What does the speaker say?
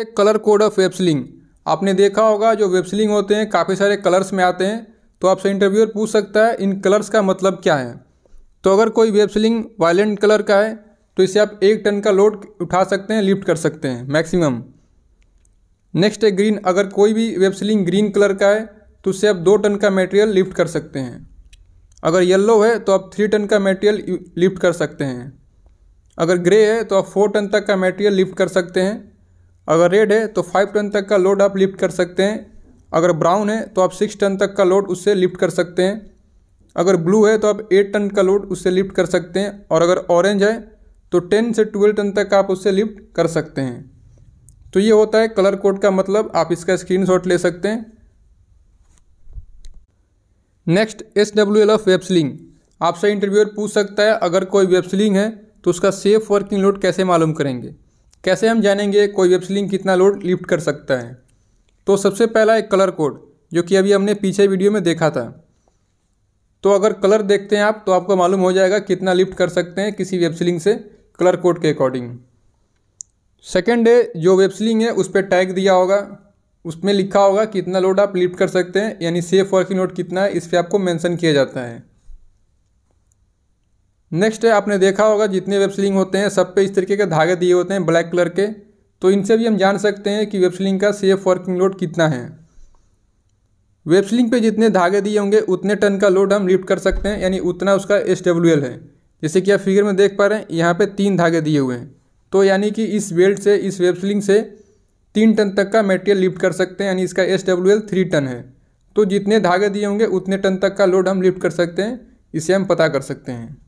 एक colour code of वेबसलिंग आपने देखा होगा जो वेबसलिंग होते हैं काफ़ी सारे कलर्स में आते हैं तो आपसे इंटरव्यूअर पूछ सकता है इन कलर्स का मतलब क्या है तो अगर कोई वेबसलिंग वायलेंट कलर का है तो इसे आप एक टन का लोड उठा सकते हैं लिफ्ट कर सकते हैं मैक्सिमम नेक्स्ट है ग्रीन अगर कोई भी वेब ग्रीन कलर का है तो उससे आप दो टन का मटेरियल लिफ्ट कर सकते हैं अगर येल्लो है तो आप थ्री टन का मटेरियल लिफ्ट कर सकते हैं अगर ग्रे है तो आप फोर टन तक का मटेरियल लिफ्ट कर सकते हैं अगर रेड है तो फाइव टन तक का लोड आप लिफ्ट कर सकते हैं अगर ब्राउन है तो आप सिक्स टन तक का लोड उससे लिफ्ट कर सकते हैं अगर ब्लू है तो आप एट टन का लोड उससे लिफ्ट कर सकते हैं और अगर ऑरेंज है तो टेन से ट्वेल्व टन तक आप उससे लिफ्ट कर सकते हैं तो ये होता है कलर कोड का मतलब आप इसका स्क्रीनशॉट ले सकते हैं next S W L of web sling आपसे इंटरव्यूअर पूछ सकता है अगर कोई वेबसलिंग है तो उसका सेफ वर्किंग लोड कैसे मालूम करेंगे कैसे हम जानेंगे कोई वेब स्लिंग कितना लोड लिफ्ट कर सकता है तो सबसे पहला एक कलर कोड जो कि अभी हमने पीछे वीडियो में देखा था तो अगर कलर देखते हैं आप तो आपको मालूम हो जाएगा कितना लिफ्ट कर सकते हैं किसी वेब स्लिंग से कलर कोड के अकॉर्डिंग सेकेंड है जो वेब स्लिंग है उस पर टैग दिया होगा उसमें लिखा होगा कितना लोड आप लिफ्ट कर सकते हैं यानी सेफ वर्किंग लोड कितना है इस पर आपको मैंसन किया जाता है नेक्स्ट है आपने देखा होगा जितने वेब स्लिंग होते हैं सब पे इस तरीके के धागे दिए होते हैं ब्लैक कलर के तो इनसे भी हम जान सकते हैं कि वेब स्लिंग का सेफ वर्किंग लोड कितना है वेब स्लिंग पे जितने धागे दिए होंगे उतने टन का लोड हम लिफ्ट कर सकते हैं यानी उतना उसका एस है जैसे कि आप फिगर में देख पा रहे हैं यहाँ पर तीन धागे दिए हुए हैं तो यानी कि इस बेल्ट से इस वेब स्लिंग से तीन टन तक का मेटेरियल लिफ्ट कर सकते हैं यानी इसका एस डब्ल्यू थ्री टन है तो जितने धागे दिए होंगे उतने टन तक का लोड हम लिफ्ट कर सकते हैं इसे हम पता कर सकते हैं